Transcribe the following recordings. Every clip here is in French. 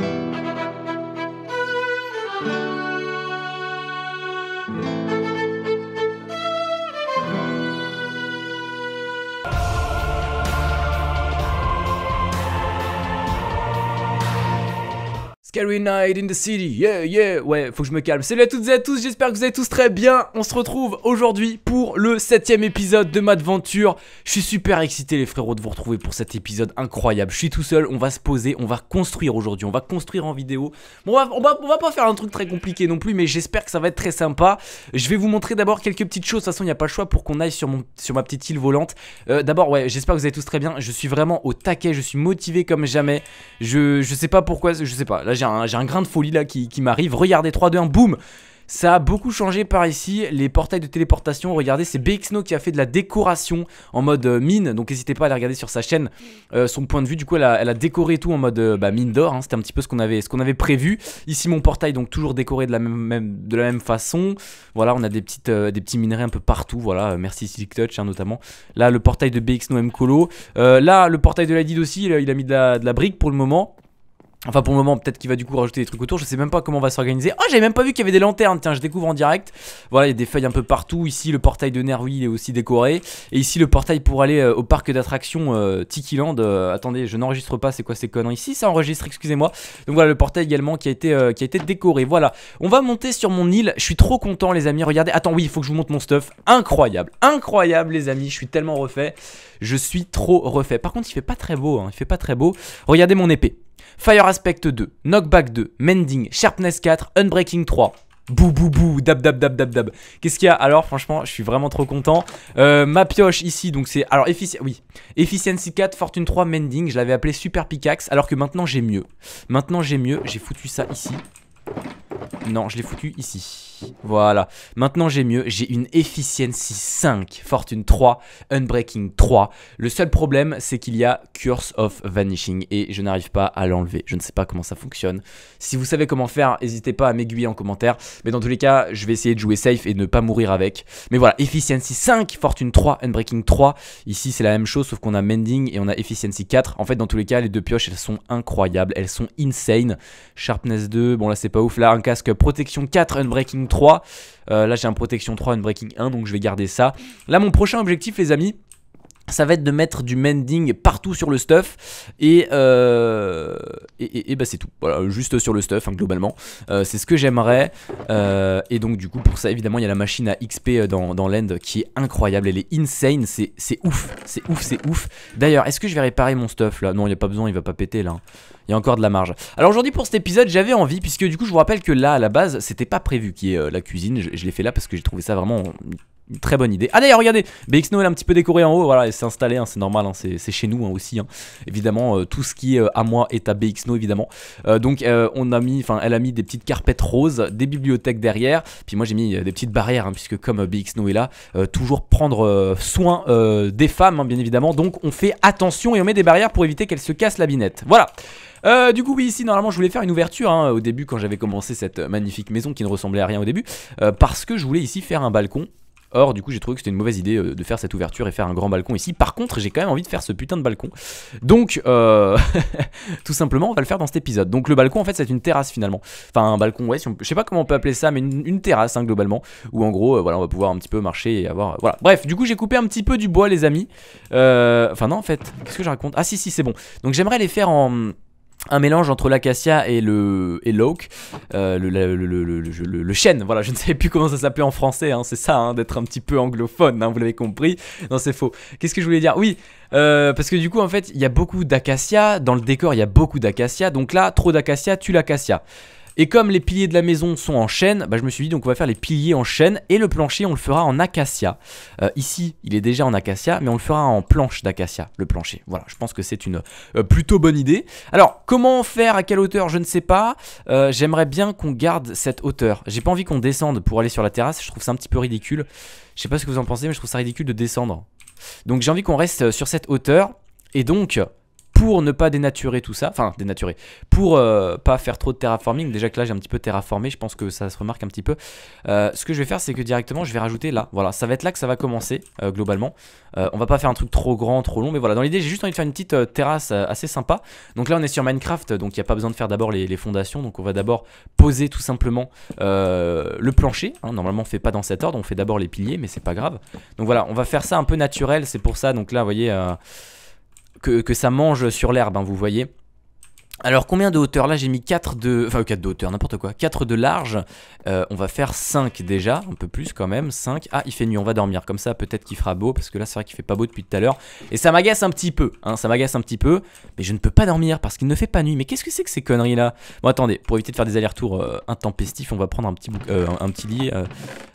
thank mm. you Scary Night in the City, yeah, yeah, ouais, faut que je me calme. Salut à toutes et à tous, j'espère que vous allez tous très bien. On se retrouve aujourd'hui pour le septième épisode de Madventure. Je suis super excité les frérots de vous retrouver pour cet épisode incroyable. Je suis tout seul, on va se poser, on va construire aujourd'hui, on va construire en vidéo. Bon, on va, on, va, pas faire un truc très compliqué non plus, mais j'espère que ça va être très sympa. Je vais vous montrer d'abord quelques petites choses, de toute façon il n'y a pas le choix pour qu'on aille sur, mon, sur ma petite île volante. Euh, d'abord, ouais, j'espère que vous allez tous très bien, je suis vraiment au taquet, je suis motivé comme jamais. Je, je sais pas pourquoi, je sais pas, là j'ai j'ai un, grain de folie là qui, m'arrive. Regardez, 3, 2, 1, boum ça a beaucoup changé par ici, les portails de téléportation, regardez, c'est BXNO qui a fait de la décoration en mode euh, mine, donc n'hésitez pas à aller regarder sur sa chaîne euh, son point de vue, du coup elle a, décoré tout en mode euh, bah, mine d'or, hein. c'était un petit peu ce qu'on avait, avait, prévu. Ici mon portail, donc toujours décoré de la même, de la même façon, voilà, on a des, petites, des petits minerais un peu partout, voilà, merci Silk Touch hein, notamment. Là le portail de BXNO mcolo là le portail de la aussi, il, a mis de la, de la brique pour le moment. Enfin pour le moment peut-être qu'il va du coup rajouter des trucs autour Je sais même pas comment on va s'organiser Oh j'avais même pas vu qu'il y avait des lanternes Tiens je découvre en direct Voilà il y a des feuilles un peu partout Ici le portail de Nervi est aussi décoré Et ici le portail pour aller euh, au parc d'attractions euh, Tiki Land euh, Attendez je n'enregistre pas c'est quoi ces conneries Ici ça enregistre excusez-moi Donc voilà le portail également qui a été, qui a été décoré Voilà on va monter sur mon île Je suis trop content les amis regardez Attends oui il faut que je vous montre mon stuff Incroyable incroyable les amis Je suis tellement refait Je suis trop refait Par contre il fait pas très beau hein. Il fait pas très beau Regardez mon épée Fire Aspect 2, Knockback 2, Mending, Sharpness 4, Unbreaking 3. Bou bou bou, dab dab dab dab dab. Qu'est-ce qu'il y a Alors franchement, je suis vraiment trop content. Euh, ma pioche ici, donc c'est... Alors, oui. Efficiency 4, Fortune 3, Mending, je l'avais appelé Super Pickaxe, alors que maintenant j'ai mieux. Maintenant j'ai mieux, j'ai foutu ça ici. Non, je l'ai foutu ici. Voilà. Maintenant, j'ai mieux. J'ai une Efficiency 5, Fortune 3, Unbreaking 3. Le seul problème, c'est qu'il y a Curse of Vanishing et je n'arrive pas à l'enlever. Je ne sais pas comment ça fonctionne. Si vous savez comment faire, n'hésitez pas à m'aiguiller en commentaire. Mais dans tous les cas, je vais essayer de jouer safe et de ne pas mourir avec. Mais voilà, Efficiency 5, Fortune 3, Unbreaking 3. Ici, c'est la même chose, sauf qu'on a Mending et on a Efficiency 4. En fait, dans tous les cas, les deux pioches, elles sont incroyables. Elles sont insane. Sharpness 2, bon là, c'est pas ouf. Là, un casque Protection 4, Unbreaking 3. Euh, là, j'ai un protection 3, une breaking 1, donc je vais garder ça. Là, mon prochain objectif, les amis, ça va être de mettre du mending partout sur le stuff et euh, et, bah c'est tout voilà juste sur le stuff hein, globalement euh, c'est ce que j'aimerais euh, et donc du coup pour ça évidemment il y a la machine à XP dans, l'end qui est incroyable elle est insane c'est ouf c'est ouf c'est ouf d'ailleurs est-ce que je vais réparer mon stuff là non il n'y a pas besoin il va pas péter là hein. il y a encore de la marge. Alors aujourd'hui pour cet épisode j'avais envie puisque du coup je vous rappelle que là à la base c'était pas prévu qui est ait la cuisine. je l'ai fait là parce que j'ai trouvé ça vraiment très bonne idée. Ah d'ailleurs, regardez, BXNO elle un petit peu décoré en haut, voilà, elle s'est installée, hein, c'est normal, hein, c'est chez nous hein, aussi. Évidemment, euh, tout ce qui est euh, à moi est à BXNO, évidemment. Euh, donc, on a mis, enfin, elle a mis des petites carpettes roses, des bibliothèques derrière, puis moi j'ai mis des petites barrières, puisque comme BXNO est là, toujours prendre soin des femmes, bien évidemment. Donc, on fait attention et on met des barrières pour éviter qu'elles se cassent la binette. Voilà. du coup, oui, ici, normalement, je voulais faire une ouverture au début quand j'avais commencé cette magnifique maison qui ne ressemblait à rien au début, parce que je voulais ici faire un balcon Or, du coup, j'ai trouvé que c'était une mauvaise idée euh, de faire cette ouverture et faire un grand balcon ici. Par contre, j'ai quand même envie de faire ce putain de balcon. Donc, euh, tout simplement, on va le faire dans cet épisode. Donc, le balcon, en fait, c'est une terrasse finalement. Enfin, un balcon, ouais, on... je sais pas comment on peut appeler ça, mais une, terrasse, hein, globalement. Où en gros, euh, voilà, on va pouvoir un petit peu marcher et avoir. Voilà. Bref, du coup, j'ai coupé un petit peu du bois, les amis. Enfin, non, en fait, qu'est-ce que je raconte Ah, si, si, c'est bon. Donc, j'aimerais les faire en un mélange entre l'acacia et le l'oak, euh, le, chêne. Voilà, je ne savais plus comment ça s'appelait en français. Hein. c'est ça, hein, d'être un petit peu anglophone. Hein, vous l'avez compris. Non, c'est faux. Qu'est-ce que je voulais dire Oui, euh, parce que du coup, en fait, il y a beaucoup d'acacia dans le décor. Il y a beaucoup d'acacia. Donc là, trop d'acacia tue l'acacia. Et comme les piliers de la maison sont en chêne, bah, je me suis dit donc on va faire les piliers en chêne et le plancher on le fera en acacia. Euh, ici il est déjà en acacia mais on le fera en planche d'acacia, le plancher. Voilà, je pense que c'est une euh, plutôt bonne idée. Alors comment faire, à quelle hauteur, je ne sais pas. Euh, j'aimerais bien qu'on garde cette hauteur. J'ai pas envie qu'on descende pour aller sur la terrasse, je trouve ça un petit peu ridicule. Je sais pas ce que vous en pensez mais je trouve ça ridicule de descendre. Donc j'ai envie qu'on reste sur cette hauteur et donc pour ne pas dénaturer tout ça, enfin dénaturer, pour euh, pas faire trop de terraforming, déjà que là j'ai un petit peu terraformé, je pense que ça se remarque un petit peu. Euh, ce que je vais faire c'est que directement je vais rajouter là, voilà, ça va être là que ça va commencer euh, globalement. on va pas faire un truc trop grand, trop long, mais voilà, dans l'idée j'ai juste envie de faire une petite terrasse assez sympa. Donc là on est sur Minecraft, donc il n'y a pas besoin de faire d'abord les, fondations, donc on va d'abord poser tout simplement le plancher. Hein. Normalement on fait pas dans cet ordre, on fait d'abord les piliers, mais c'est pas grave. Donc voilà, on va faire ça un peu naturel, c'est pour ça, donc là vous voyez que, ça mange sur l'herbe, hein, vous voyez. Alors combien de hauteur Là j'ai mis 4 de... Enfin 4 de hauteur, n'importe quoi. 4 de large. Euh, on va faire 5 déjà, un peu plus quand même. 5. Ah il fait nuit, on va dormir. Comme ça peut-être qu'il fera beau, parce que là c'est vrai qu'il fait pas beau depuis tout à l'heure. Et ça m'agace un petit peu, hein, ça m'agace un petit peu. Mais je ne peux pas dormir parce qu'il ne fait pas nuit. Mais qu'est-ce que c'est que ces conneries là Bon attendez, pour éviter de faire des allers-retours euh, intempestifs, on va prendre un petit, euh, un, petit lit,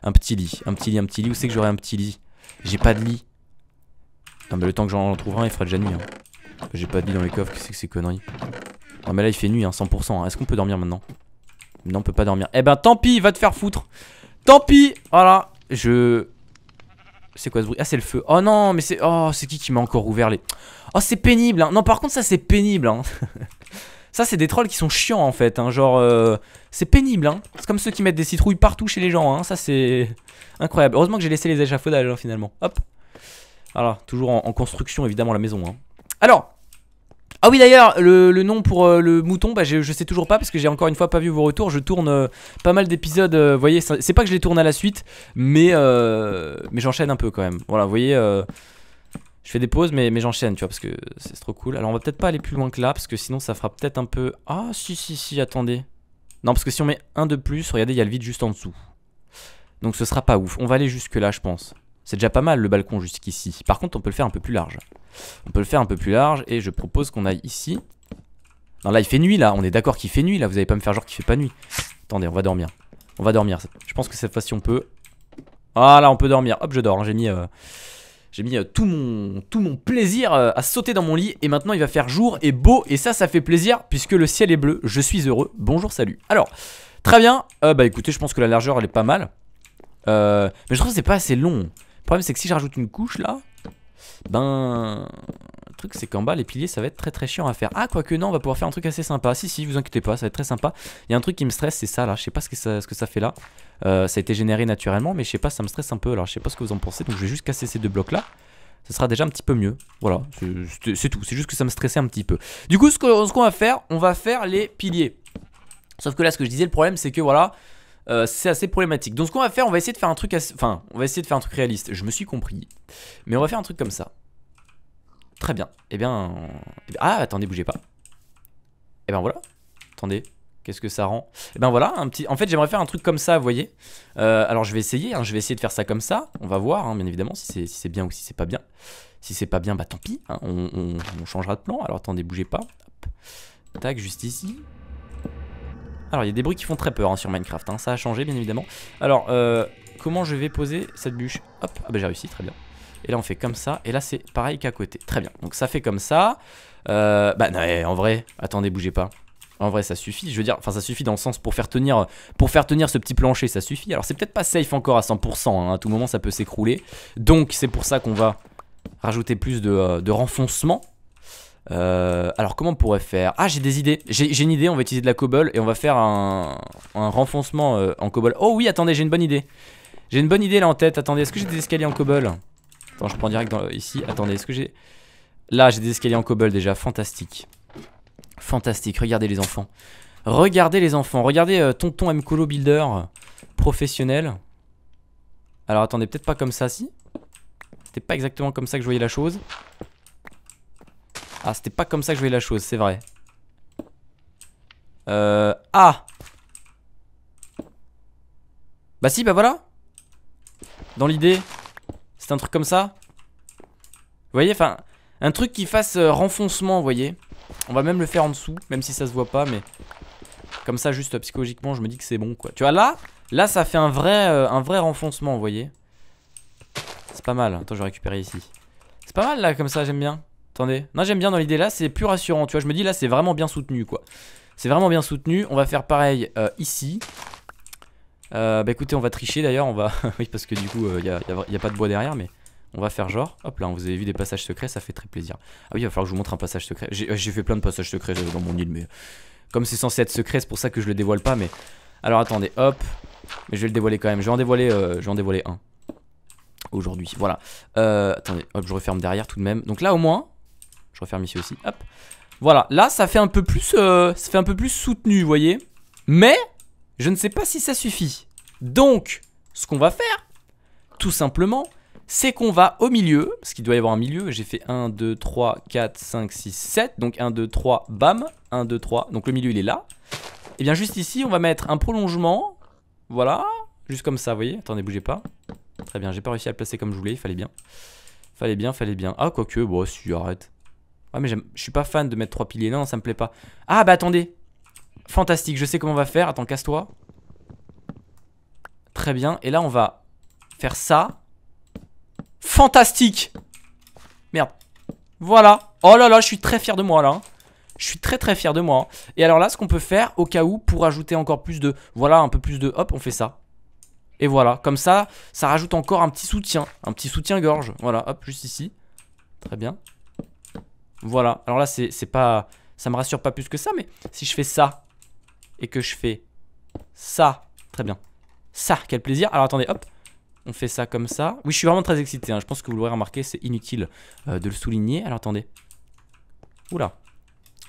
un petit lit. Un petit lit, un petit lit, un petit lit. Où c'est que j'aurai un petit lit J'ai pas de lit. Non mais le temps que j'en trouve un, il fera déjà nuit. Hein. J'ai pas de lit dans les coffres, qu'est-ce que c'est que ces conneries Non mais là il fait nuit, hein, 100%. Hein. Est-ce qu'on peut dormir maintenant Non, on peut pas dormir. Eh ben tant pis, va te faire foutre Tant pis Voilà, je... C'est quoi ce bruit Ah c'est le feu. Oh non, mais c'est... Oh, c'est qui qui m'a encore ouvert les... Oh c'est pénible, hein. Non par contre ça c'est pénible, hein. Ça, c'est des trolls qui sont chiants en fait. Hein, genre, euh, c'est pénible. Hein. C'est comme ceux qui mettent des citrouilles partout chez les gens. Hein, ça, c'est incroyable. Heureusement que j'ai laissé les échafaudages hein, finalement. Hop, alors toujours en, construction évidemment la maison. Hein. Alors, ah oui d'ailleurs, le, nom pour euh, le mouton, bah, je, sais toujours pas parce que j'ai encore une fois pas vu vos retours. Je tourne euh, pas mal d'épisodes, euh, vous voyez, c'est pas que je les tourne à la suite, mais, mais j'enchaîne un peu quand même. Voilà, vous voyez, je fais des pauses, mais, mais j'enchaîne, tu vois, parce que c'est trop cool. Alors on va peut-être pas aller plus loin que là, parce que sinon ça fera peut-être un peu... Ah si, si, si, attendez. Non, parce que si on met un de plus, regardez, il y a le vide juste en dessous. Donc ce sera pas ouf. On va aller jusque là, je pense. C'est déjà pas mal le balcon jusqu'ici. Par contre, on peut le faire un peu plus large. On peut le faire un peu plus large et je propose qu'on aille ici. Non, là, il fait nuit, là. On est d'accord qu'il fait nuit, là. Vous allez pas me faire genre qu'il fait pas nuit. Attendez, on va dormir. On va dormir. Je pense que cette fois-ci, on peut... Ah, là, on peut dormir. Hop, je dors. Hein. J'ai mis... Euh, j'ai mis euh, tout, mon, tout mon plaisir euh, à sauter dans mon lit et maintenant il va faire jour et beau et ça ça fait plaisir puisque le ciel est bleu, je suis heureux, bonjour salut. Alors, très bien, bah écoutez je pense que la largeur elle est pas mal, mais je trouve que c'est pas assez long problème, c'est que si j'ajoute une couche là, ben... Le truc, c'est qu'en bas, les piliers, ça va être très très chiant à faire. Ah, quoique non, on va pouvoir faire un truc assez sympa. Si, si, vous inquiétez pas, ça va être très sympa. Il y a un truc qui me stresse, c'est ça là. Je sais pas ce que ça, ce que ça fait là. Euh, ça a été généré naturellement, mais je sais pas, ça me stresse un peu. Alors, je sais pas ce que vous en pensez. Donc, je vais juste casser ces deux blocs là ça sera déjà un petit peu mieux. Voilà, c'est tout. C'est juste que ça me stressait un petit peu. Du coup, ce qu'on va faire, on va faire les piliers. Sauf que là, ce que je disais, le problème, c'est que voilà, euh, c'est assez problématique. Donc ce qu'on va faire, on va essayer de faire un truc Enfin, on va essayer de faire un truc réaliste. Je me suis compris. Mais on va faire un truc comme ça. Très bien. et eh eh bien... Ah, attendez, bougez pas. et eh bien voilà. Attendez. Qu'est-ce que ça rend Eh ben voilà, un petit... En fait, j'aimerais faire un truc comme ça, vous voyez. Euh, alors, je vais essayer. Hein. Je vais essayer de faire ça comme ça. On va voir, hein, bien évidemment, si c'est si bien ou si c'est pas bien. Si c'est pas bien, bah tant pis. Hein. On, on, changera de plan. Alors, attendez, bougez pas. Hop. Tac, juste ici. Alors, il y a des bruits qui font très peur hein, sur Minecraft. Hein. Ça a changé, bien évidemment. Alors, euh, comment je vais poser cette bûche Hop, ah bah, j'ai réussi, très bien. Et là, on fait comme ça. Et là, c'est pareil qu'à côté. Très bien. Donc, ça fait comme ça. Euh, bah, non, eh, en vrai, attendez, bougez pas. En vrai, ça suffit. Je veux dire, enfin, ça suffit dans le sens pour faire tenir, pour faire tenir ce petit plancher, ça suffit. Alors, c'est peut-être pas safe encore à 100%. Hein. À tout moment, ça peut s'écrouler. Donc, c'est pour ça qu'on va rajouter plus de, euh, de renfoncement euh, alors comment on pourrait faire Ah j'ai des idées, j'ai une idée, on va utiliser de la cobble et on va faire un, renfoncement euh, en cobble Oh oui attendez j'ai une bonne idée J'ai une bonne idée là en tête, attendez est-ce que j'ai des escaliers en cobble Attends je prends direct dans, ici, attendez est-ce que j'ai... Là j'ai des escaliers en cobble déjà, fantastique Fantastique, regardez les enfants Regardez les enfants, regardez euh, Tonton Mcolo Builder professionnel Alors attendez peut-être pas comme ça si C'était pas exactement comme ça que je voyais la chose ah, c'était pas comme ça que je voyais la chose, c'est vrai. Euh... Ah Bah si, bah voilà Dans l'idée, c'est un truc comme ça. Vous voyez, enfin, un truc qui fasse euh, renfoncement, vous voyez. On va même le faire en dessous, même si ça se voit pas, mais... Comme ça, juste euh, psychologiquement, je me dis que c'est bon, quoi. Tu vois, là, là, ça fait un vrai, euh, un vrai renfoncement, vous voyez. C'est pas mal. Attends, je vais récupérer ici. C'est pas mal, là, comme ça, j'aime bien. Attendez. Non, j'aime bien dans l'idée là, c'est plus rassurant. Tu vois, je me dis là, c'est vraiment bien soutenu quoi. C'est vraiment bien soutenu. On va faire pareil euh, ici. Euh, bah écoutez, on va tricher d'ailleurs. On va. oui, parce que du coup, il euh, y n'y a, pas de bois derrière, mais. On va faire genre, hop là, vous avez vu des passages secrets, ça fait très plaisir. Ah oui, il va falloir que je vous montre un passage secret. J'ai fait plein de passages secrets dans mon île, mais comme c'est censé être secret, c'est pour ça que je le dévoile pas. Mais alors attendez, hop, mais je vais le dévoiler quand même. Je vais en dévoiler, je vais en dévoiler un aujourd'hui. Voilà. attendez, hop, je referme derrière tout de même. Donc là, au moins, je referme ici aussi. Hop. Voilà, là ça fait un peu plus, euh, ça fait un peu plus soutenu, vous voyez. Mais je ne sais pas si ça suffit. Donc, ce qu'on va faire, tout simplement, c'est qu'on va au milieu, parce qu'il doit y avoir un milieu, j'ai fait 1, 2, 3, 4, 5, 6, 7, donc 1, 2, 3, bam, 1, 2, 3, donc le milieu il est là. Et eh bien juste ici, on va mettre un prolongement, voilà, juste comme ça, vous voyez, attendez, bougez pas. Très bien, j'ai pas réussi à le placer comme je voulais, il fallait bien. Fallait bien, fallait bien. Ah, quoique, bon, si, arrête. Ouais, ah, mais je suis pas fan de mettre trois piliers. Non, ça me plaît pas. Ah, bah attendez. Fantastique, je sais comment on va faire. Attends, casse-toi. Très bien. Et là, on va faire ça. Fantastique Merde. Voilà. Oh là là, je suis très fier de moi, là. Hein. Je suis très très fier de moi. Et alors là, ce qu'on peut faire, au cas où, pour ajouter encore plus de... Voilà, un peu plus de... Hop, on fait ça. Et voilà, comme ça, ça rajoute encore un petit soutien. Un petit soutien-gorge. Voilà, hop, juste ici. Très bien. Voilà. Alors là, c'est pas... Ça me rassure pas plus que ça, mais si je fais ça et que je fais ça, très bien. Ça, quel plaisir. Alors attendez, hop. On fait ça comme ça. Oui, je suis vraiment très excité. Hein. Je pense que vous l'aurez remarqué, c'est inutile euh, de le souligner. Alors attendez. Oula.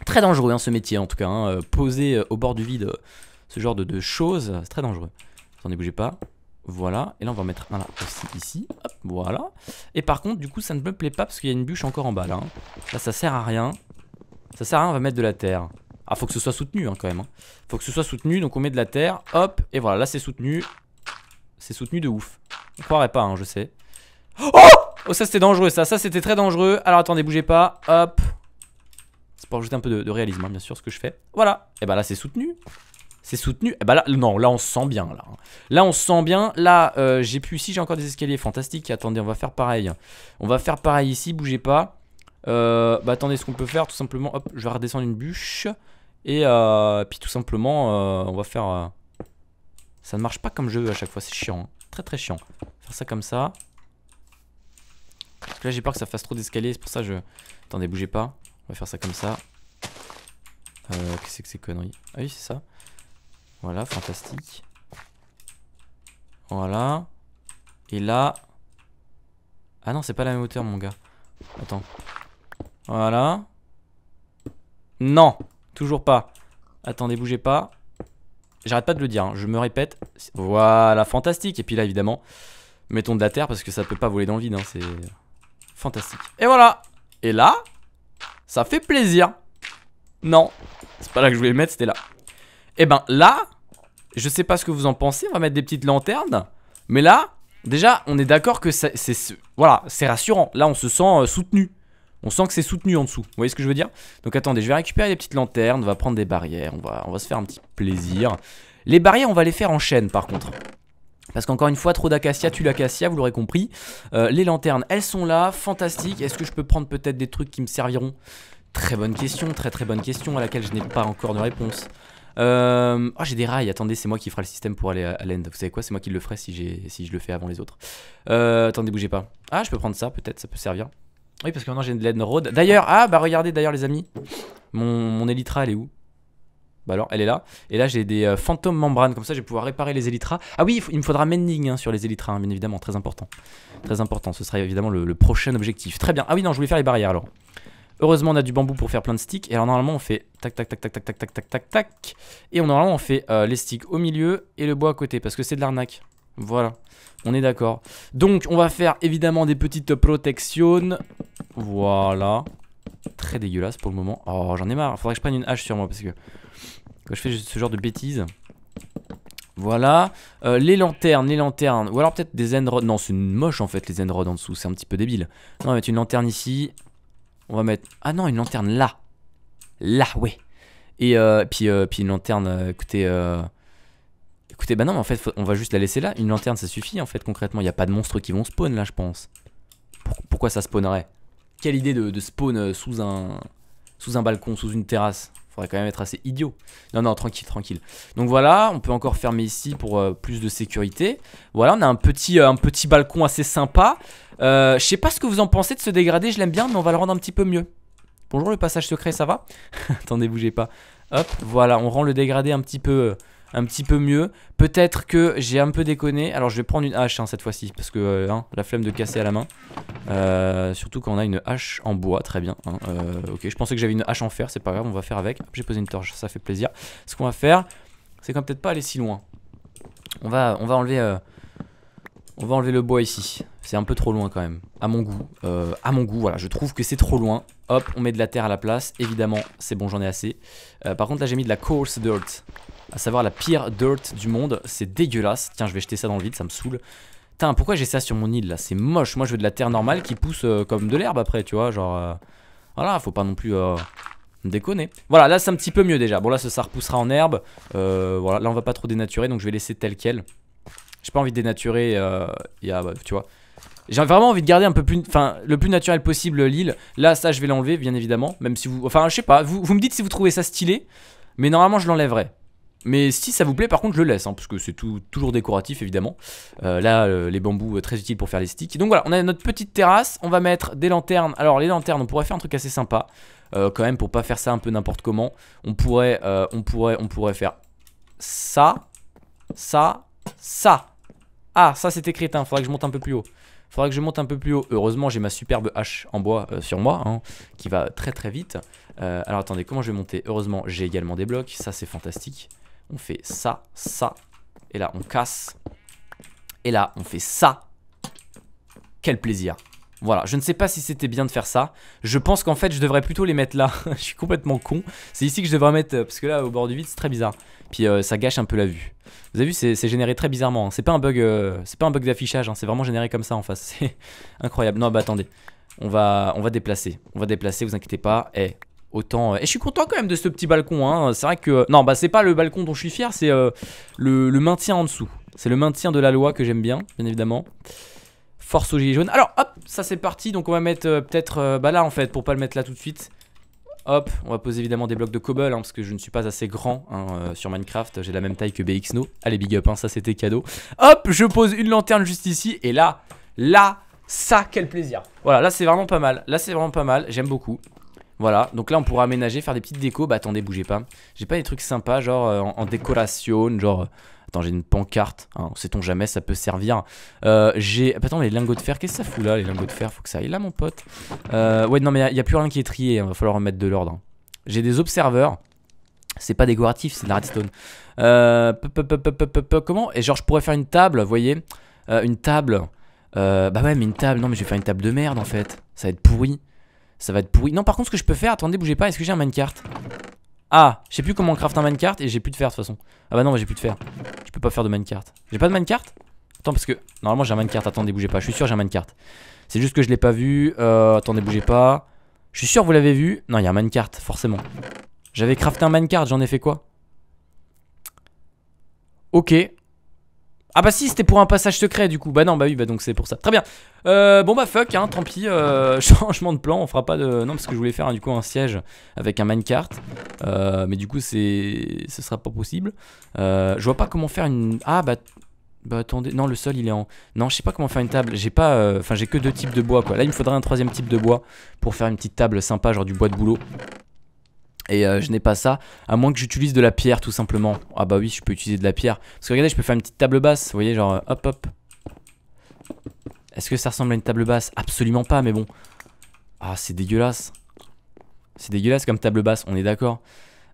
Très dangereux hein, ce métier en tout cas. Hein. Euh, poser euh, au bord du vide ce genre de, de choses, c'est très dangereux. Attendez, bougez pas. Voilà, et là on va mettre un là aussi ici, hop, voilà. Et par contre du coup ça ne me plaît pas parce qu'il y a une bûche encore en bas là. Hein. Là ça sert à rien, ça sert à rien, on va mettre de la terre. Ah faut que ce soit soutenu hein, quand même, hein. faut que ce soit soutenu, donc on met de la terre, hop, et voilà, là c'est soutenu. C'est soutenu de ouf, on croirait pas, je sais. Oh Oh ça c'était dangereux ça, ça c'était très dangereux, alors attendez bougez pas, hop. C'est pour ajouter un peu de, réalisme bien sûr ce que je fais. Voilà, et bah ben, là c'est soutenu, c'est soutenu. Eh ben là, non, là on se sent bien. Là, hein. là on se sent bien. Là, euh, j'ai pu. Si j'ai encore des escaliers, fantastique. Attendez, on va faire pareil. On va faire pareil ici. Bougez pas. Euh, bah attendez, ce qu'on peut faire, tout simplement. Hop, je vais redescendre une bûche. Et euh, puis tout simplement, on va faire. Ça ne marche pas comme je veux à chaque fois. C'est chiant. Hein. Très très chiant. Faire ça comme ça. Parce que là, j'ai peur que ça fasse trop d'escaliers. C'est pour ça que je. Attendez, bougez pas. On va faire ça comme ça. Qu'est-ce que c'est que ces conneries Ah oui, c'est ça. Voilà, fantastique. Voilà. Et là... Ah non, c'est pas la même hauteur, mon gars. Attends. Voilà. Non Toujours pas. Attendez, bougez pas. J'arrête pas de le dire, hein. je me répète. Voilà, fantastique. Et puis là, évidemment, mettons de la terre parce que ça peut pas voler dans le vide. Hein. C'est fantastique. Et voilà Et là, ça fait plaisir. Non, c'est pas là que je voulais le mettre, c'était là. Et eh ben là, je sais pas ce que vous en pensez, on va mettre des petites lanternes. Mais là, déjà, on est d'accord que c'est... Voilà, c'est rassurant. Là, on se sent euh, soutenu. On sent que c'est soutenu en dessous. Vous voyez ce que je veux dire Donc attendez, je vais récupérer les petites lanternes, on va prendre des barrières, on va, on va se faire un petit plaisir. Les barrières, on va les faire en chaîne par contre. Parce qu'encore une fois, trop d'acacia tue l'acacia, vous l'aurez compris. Euh, les lanternes, elles sont là, fantastiques. Est-ce que je peux prendre peut-être des trucs qui me serviront Très bonne question, très très bonne question à laquelle je n'ai pas encore de réponse. Euh... Oh, j'ai des rails. Attendez, c'est moi qui fera le système pour aller à, l'end. Vous savez quoi C'est moi qui le ferai si, si je le fais avant les autres. Euh... Attendez, bougez pas. Ah, je peux prendre ça, peut-être, ça peut servir. Oui, parce que maintenant j'ai de l'end road. D'ailleurs, ah, bah regardez, d'ailleurs, les amis, mon, mon elle est où bah alors, elle est là. Et là, j'ai des euh, fantômes membranes. Comme ça, je vais pouvoir réparer les élytras. Ah oui, il, me faudra mending hein, sur les élytras, hein, bien évidemment. Très important. Très important. Ce sera évidemment le, le, prochain objectif. Très bien. Ah oui, non, je voulais faire les barrières alors. Heureusement, on a du bambou pour faire plein de sticks. Et alors, normalement, on fait tac, tac, tac, tac, tac, tac, tac, tac, tac, tac. Et on, normalement, on fait euh, les sticks au milieu et le bois à côté parce que c'est de l'arnaque. Voilà, on est d'accord. Donc, on va faire évidemment des petites protections. Voilà. Très dégueulasse pour le moment. Oh, j'en ai marre. Faudrait que je prenne une hache sur moi parce que quand je fais ce genre de bêtises. Voilà. Euh, les lanternes, les lanternes. Ou alors peut-être des endroits. Non, c'est moche en fait les endroits en dessous. C'est un petit peu débile. Non, on va mettre une lanterne ici. On va mettre... Ah non, une lanterne là. Là, ouais. Et euh, puis, euh, puis une lanterne, euh, écoutez... Euh... Écoutez, bah non, mais en fait, on va juste la laisser là. Une lanterne, ça suffit, en fait, concrètement. Il n'y a pas de monstres qui vont spawn, là, je pense. Pourquoi ça spawnerait Quelle idée de, de spawn sous un... Sous un balcon, sous une terrasse Faudrait quand même être assez idiot. Non, non, tranquille, tranquille. Donc voilà, on peut encore fermer ici pour euh, plus de sécurité. Voilà, on a un petit, euh, un petit balcon assez sympa. Euh, je sais pas ce que vous en pensez de ce dégradé, je l'aime bien, mais on va le rendre un petit peu mieux. Bonjour le passage secret, ça va Attendez, bougez pas. Hop, voilà, on rend le dégradé un petit peu, un petit peu mieux. Peut-être que j'ai un peu déconné. Alors je vais prendre une hache hein, cette fois-ci, parce que hein, la flemme de casser à la main. Euh, surtout quand on a une hache en bois, très bien. Hein. Euh, ok, je pensais que j'avais une hache en fer, c'est pas grave, on va faire avec. J'ai posé une torche, ça fait plaisir. Ce qu'on va faire, c'est qu'on va peut-être pas aller si loin. On va, on va enlever... Euh, on va enlever le bois ici. C'est un peu trop loin quand même. À mon goût. à mon goût, voilà. Je trouve que c'est trop loin. Hop, on met de la terre à la place. Évidemment, c'est bon, j'en ai assez. par contre, là, j'ai mis de la coarse dirt. À savoir la pire dirt du monde. C'est dégueulasse. Tiens, je vais jeter ça dans le vide, ça me saoule. Putain, pourquoi j'ai ça sur mon île là C'est moche. Moi, je veux de la terre normale qui pousse euh, comme de l'herbe après, tu vois. Genre, euh, voilà, faut pas non plus euh, déconner. Voilà, là, c'est un petit peu mieux déjà. Bon, là, ça repoussera en herbe. voilà, là, on va pas trop dénaturer, donc je vais laisser tel quel. J'ai pas envie de dénaturer. Il bah, tu vois. J'ai vraiment envie de garder un peu plus, enfin, le plus naturel possible l'île. Là, ça, je vais l'enlever, bien évidemment. Même si vous, enfin, je sais pas. Vous, vous me dites si vous trouvez ça stylé, mais normalement, je l'enlèverai. Mais si ça vous plaît, par contre, je le laisse, hein, parce que c'est toujours décoratif, évidemment. Euh, là, euh, les bambous, euh, très utiles pour faire les sticks. Donc voilà, on a notre petite terrasse, on va mettre des lanternes. Alors, les lanternes, on pourrait faire un truc assez sympa, quand même, pour pas faire ça un peu n'importe comment. On pourrait, on, pourrait, on pourrait faire ça, ça, ça. Ah, ça, c'était crétin, faudrait que je monte un peu plus haut. Faudrait que je monte un peu plus haut. Heureusement, j'ai ma superbe hache en bois sur moi, hein, qui va très très vite. alors attendez, comment je vais monter Heureusement, j'ai également des blocs. Ça, c'est fantastique on fait ça, ça. Et là, on casse. Et là, on fait ça. Quel plaisir. Voilà, je ne sais pas si c'était bien de faire ça. Je pense qu'en fait, je devrais plutôt les mettre là. je suis complètement con. C'est ici que je devrais mettre, parce que là, au bord du vide, c'est très bizarre. Puis euh, ça gâche un peu la vue. Vous avez vu, c'est généré très bizarrement. Hein. C'est pas un bug, euh, c'est pas un bug d'affichage. Hein. C'est vraiment généré comme ça en face. C'est incroyable. Non, bah attendez, on va, on va déplacer. On va déplacer. Vous inquiétez pas. Eh, Autant. Euh, et je suis content quand même de ce petit balcon. Hein. C'est vrai que. Non, bah c'est pas le balcon dont je suis fier, c'est euh, le, maintien en dessous. C'est le maintien de la loi que j'aime bien, bien évidemment. Force aux gilets jaunes. Alors, hop, ça c'est parti. Donc on va mettre euh, peut-être. bah là en fait, pour pas le mettre là tout de suite. Hop, on va poser évidemment des blocs de cobble, hein, parce que je ne suis pas assez grand hein, sur Minecraft, j'ai la même taille que BXNO. Allez, big up, hein, ça c'était cadeau. Hop, je pose une lanterne juste ici, et là, là, ça, quel plaisir. Voilà, là c'est vraiment pas mal, là c'est vraiment pas mal, j'aime beaucoup. Voilà, donc là on pourra aménager, faire des petites décos. Bah attendez, bougez pas. J'ai pas des trucs sympas, genre euh, en, décoration, genre. Euh, attends, j'ai une pancarte, On hein, sait-on jamais, ça peut servir. Euh, j'ai. Bah, attends, les lingots de fer, qu'est-ce que ça fout là, les lingots de fer Faut que ça aille là, mon pote. ouais, non, mais il y a, plus rien qui est trié, hein, va falloir mettre de l'ordre. Hein. J'ai des observeurs. C'est pas décoratif, c'est de la redstone. comment Et genre, je pourrais faire une table, vous voyez Une table. bah ouais, mais une table, non, mais je vais faire une table de merde en fait. Ça va être pourri ça va être pourri. Non, par contre, ce que je peux faire, attendez, bougez pas, est-ce que j'ai un minecart Ah, je sais plus comment crafter un minecart et j'ai plus de fer de toute façon. Ah bah non, bah, j'ai plus de fer. Je peux pas faire de minecart. J'ai pas de minecart Attends, parce que normalement j'ai un minecart, attendez, bougez pas, je suis sûr j'ai un minecart. C'est juste que je l'ai pas vu, euh, attendez, bougez pas. Je suis sûr vous l'avez vu. Non, il y a un minecart, forcément. J'avais crafté un minecart, j'en ai fait quoi Ok, ah bah si c'était pour un passage secret du coup Bah non bah oui bah donc c'est pour ça Très bien euh, Bon bah fuck hein tant pis euh, Changement de plan on fera pas de Non parce que je voulais faire hein, du coup un siège avec un minecart euh, Mais du coup c'est Ce sera pas possible euh, Je vois pas comment faire une Ah bah bah attendez Non le sol il est en Non je sais pas comment faire une table J'ai pas euh, Enfin j'ai que deux types de bois quoi Là il me faudrait un troisième type de bois Pour faire une petite table sympa genre du bois de boulot et euh, je n'ai pas ça, à moins que j'utilise de la pierre tout simplement. Ah bah oui, je peux utiliser de la pierre. Parce que regardez, je peux faire une petite table basse, vous voyez, genre hop hop. Est-ce que ça ressemble à une table basse Absolument pas, mais bon. Ah, c'est dégueulasse. C'est dégueulasse comme table basse, on est d'accord.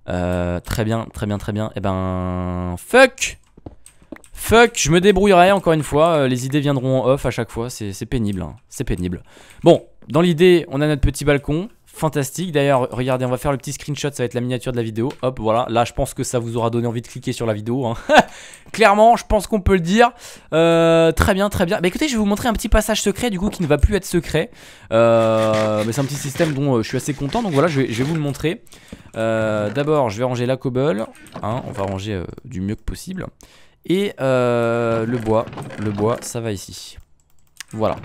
Euh, très bien, très bien, très bien. Eh ben... Fuck Fuck, je me débrouillerai encore une fois. Euh, les idées viendront en off à chaque fois. C'est pénible. Hein. C'est pénible. Bon, dans l'idée, on a notre petit balcon fantastique. D'ailleurs, regardez, on va faire le petit screenshot, ça va être la miniature de la vidéo. Hop, voilà. Là, je pense que ça vous aura donné envie de cliquer sur la vidéo. Hein. Clairement, je pense qu'on peut le dire. Euh, très bien, très bien. Bah écoutez, je vais vous montrer un petit passage secret, du coup, qui ne va plus être secret. Euh, mais c'est un petit système dont euh, je suis assez content, donc voilà, je vais, vous le montrer. D'abord, je vais ranger la cobble. Hein. on va ranger du mieux que possible. Et le bois, le bois, ça va ici. Voilà.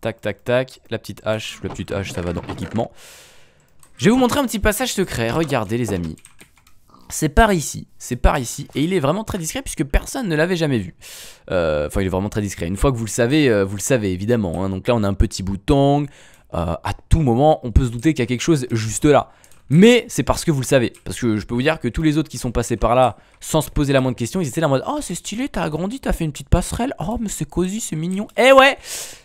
Tac, tac, tac. La petite hache. La petite hache, ça va dans l'équipement Je vais vous montrer un petit passage secret. Regardez, les amis. C'est par ici, c'est par ici, et il est vraiment très discret puisque personne ne l'avait jamais vu. Euh, enfin, il est vraiment très discret. Une fois que vous le savez, euh, vous le savez évidemment. Hein. Donc là, on a un petit bouton. Euh, à tout moment, on peut se douter qu'il y a quelque chose juste là. Mais c'est parce que vous le savez. Parce que je peux vous dire que tous les autres qui sont passés par là, sans se poser la moindre question, ils étaient là en mode Oh, c'est stylé, t'as agrandi, t'as fait une petite passerelle. Oh, mais c'est cosy, c'est mignon. Eh ouais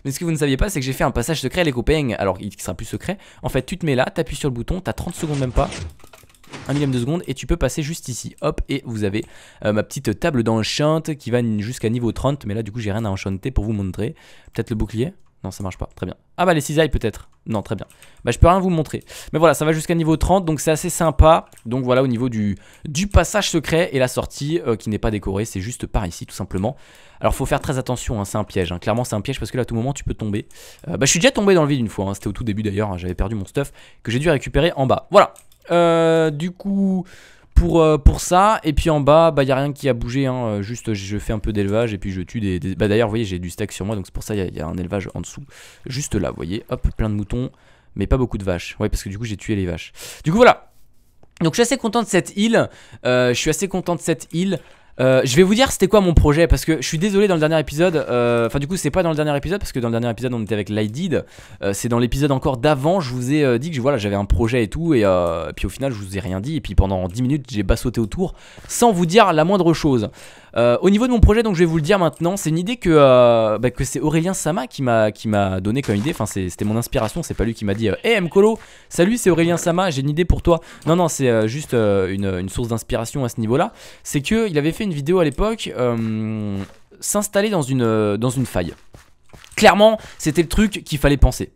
Mais ce que vous ne saviez pas, c'est que j'ai fait un passage secret, les copains. Alors, il sera plus secret. En fait, tu te mets là, t'appuies sur le bouton, t'as 30 secondes même pas. un millième de seconde et tu peux passer juste ici hop et vous avez euh, ma petite table d'enchant qui va jusqu'à niveau 30 mais là du coup j'ai rien à enchanter pour vous montrer peut-être le bouclier non, ça marche pas. Très bien. Ah bah les cisailles peut-être. Non, très bien. Bah je peux rien vous montrer. Mais voilà, ça va jusqu'à niveau 30, donc c'est assez sympa. Donc voilà, au niveau du, du passage secret et la sortie euh, qui n'est pas décorée, c'est juste par ici tout simplement. Alors faut faire très attention, hein, c'est un piège. Hein. Clairement c'est un piège parce que là à tout moment tu peux tomber. Euh, bah je suis déjà tombé dans le vide une fois, hein. c'était au tout début d'ailleurs, hein. j'avais perdu mon stuff que j'ai dû récupérer en bas. Voilà. Euh, du coup... Euh, pour, ça. Et puis en bas, bah, il n'y a rien qui a bougé. Hein. Euh, juste, je fais un peu d'élevage et puis je tue des. Bah, d'ailleurs, vous voyez, j'ai du stack sur moi, donc c'est pour ça qu'il y, a un élevage en dessous. Juste là, vous voyez, hop, plein de moutons, mais pas beaucoup de vaches. Ouais, parce que du coup, j'ai tué les vaches. Du coup, voilà. Donc je suis assez content de cette île, euh, je suis assez content de cette île, euh, je vais vous dire c'était quoi mon projet parce que je suis désolé dans le dernier épisode. Euh, enfin du coup c'est pas dans le dernier épisode parce que dans le dernier épisode on était avec Lydid. Euh, c'est dans l'épisode encore d'avant je vous ai dit que voilà j'avais un projet et tout et, puis au final je vous ai rien dit et puis pendant 10 minutes j'ai bassoté autour sans vous dire la moindre chose. Euh, au niveau de mon projet, donc je vais vous le dire maintenant, c'est une idée que, euh, bah, que c'est Aurélien Sama qui m'a qui m'a donné comme idée. Enfin, c'était mon inspiration. C'est pas lui qui m'a dit, hé euh, hey, Mkolo, salut, c'est Aurélien Sama, j'ai une idée pour toi. Non, non, c'est juste une, source d'inspiration à ce niveau-là. C'est que il avait fait une vidéo à l'époque, s'installer dans une dans une faille. Clairement, c'était le truc qu'il fallait penser.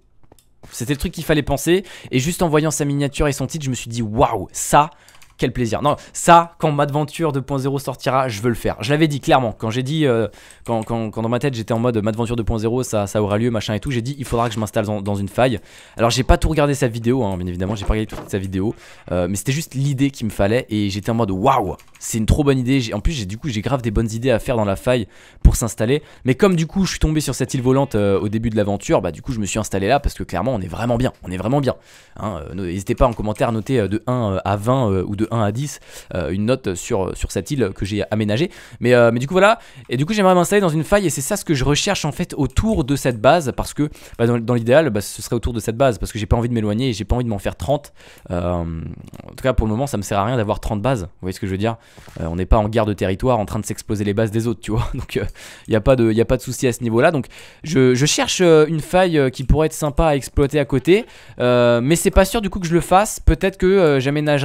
C'était le truc qu'il fallait penser. Et juste en voyant sa miniature et son titre, je me suis dit, waouh, ça, quel plaisir. Non, ça, quand Madventure 2.0 sortira, je veux le faire. Je l'avais dit clairement. Quand j'ai dit, euh, quand, dans ma tête j'étais en mode Madventure 2.0, ça, ça aura lieu, machin et tout, j'ai dit, il faudra que je m'installe dans, une faille. Alors, j'ai pas tout regardé sa vidéo, hein, bien évidemment, j'ai pas regardé toute sa vidéo, euh, mais c'était juste l'idée qu'il me fallait et j'étais en mode, waouh, c'est une trop bonne idée. En plus, du coup, j'ai grave des bonnes idées à faire dans la faille pour s'installer. Mais comme du coup, je suis tombé sur cette île volante euh, au début de l'aventure, bah du coup, je me suis installé là parce que clairement, on est vraiment bien. On est vraiment bien. Hein, n'hésitez pas en commentaire à noter de 1 à 20 ou de 1 à 10 euh, une note sur, sur cette île que j'ai aménagée. Mais, euh, mais du coup voilà, et du coup j'aimerais m'installer dans une faille et c'est ça ce que je recherche en fait autour de cette base parce que bah, dans, l'idéal bah, ce serait autour de cette base parce que j'ai pas envie de m'éloigner et j'ai pas envie de m'en faire 30. Euh, en tout cas pour le moment ça me sert à rien d'avoir 30 bases, vous voyez ce que je veux dire On n'est pas en guerre de territoire en train de s'exploser les bases des autres, tu vois. Donc il n'y a, pas de, y a pas de souci à ce niveau-là. Donc je, cherche une faille qui pourrait être sympa à exploiter à côté. mais c'est pas sûr du coup que je le fasse. Peut-être que j'aménagerais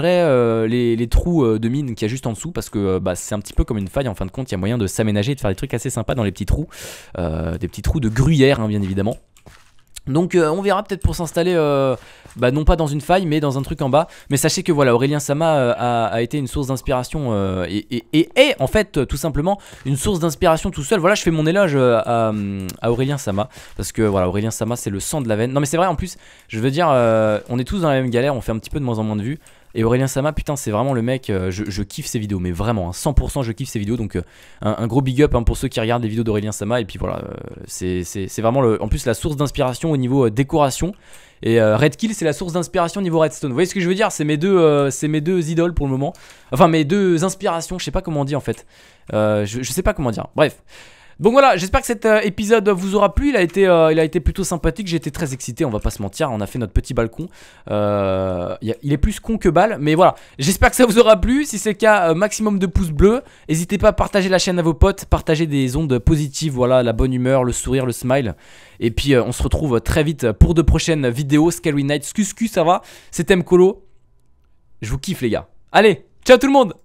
j'aménagerai les, trous euh, de mine qu'il y a juste en dessous parce que euh, bah, c'est un petit peu comme une faille en fin de compte. Il y a moyen de s'aménager et de faire des trucs assez sympas dans les petits trous, euh, des petits trous de gruyère, hein, bien évidemment. Donc on verra peut-être pour s'installer, bah, non pas dans une faille, mais dans un truc en bas. Mais sachez que voilà, Aurélien Sama a, été une source d'inspiration et, est en fait tout simplement une source d'inspiration tout seul. Voilà, je fais mon éloge à, Aurélien Sama parce que voilà, Aurélien Sama c'est le sang de la veine. Non mais c'est vrai en plus, je veux dire, on est tous dans la même galère, on fait un petit peu de moins en moins de vues. Et Aurélien Sama, putain, c'est vraiment le mec, euh, je, kiffe ses vidéos, mais vraiment, 100% hein, je kiffe ses vidéos. Donc, euh, un, gros big up hein, pour ceux qui regardent les vidéos d'Aurélien Sama. Et puis voilà, euh, c'est vraiment en plus la source d'inspiration au niveau décoration. Et Red Kill c'est la source d'inspiration au niveau Redstone. Vous voyez ce que je veux dire C'est mes, deux, mes deux idoles pour le moment. Enfin, mes deux inspirations, je sais pas comment on dit en fait. je sais pas comment dire. Bref. Bon voilà, j'espère que cet euh, épisode vous aura plu. Il a été, euh, il a été plutôt sympathique. J'ai été très excité, on va pas se mentir. On a fait notre petit balcon. Euh, il est plus con que balle, mais voilà. J'espère que ça vous aura plu. Si c'est le cas, maximum de pouces bleus. N'hésitez pas à partager la chaîne à vos potes. Partagez des ondes positives, voilà, la bonne humeur, le sourire, le smile. Et puis on se retrouve très vite pour de prochaines vidéos. Scary Night, Scuscu, ça va. C'était Mkolo. Je vous kiffe, les gars. Allez, ciao tout le monde!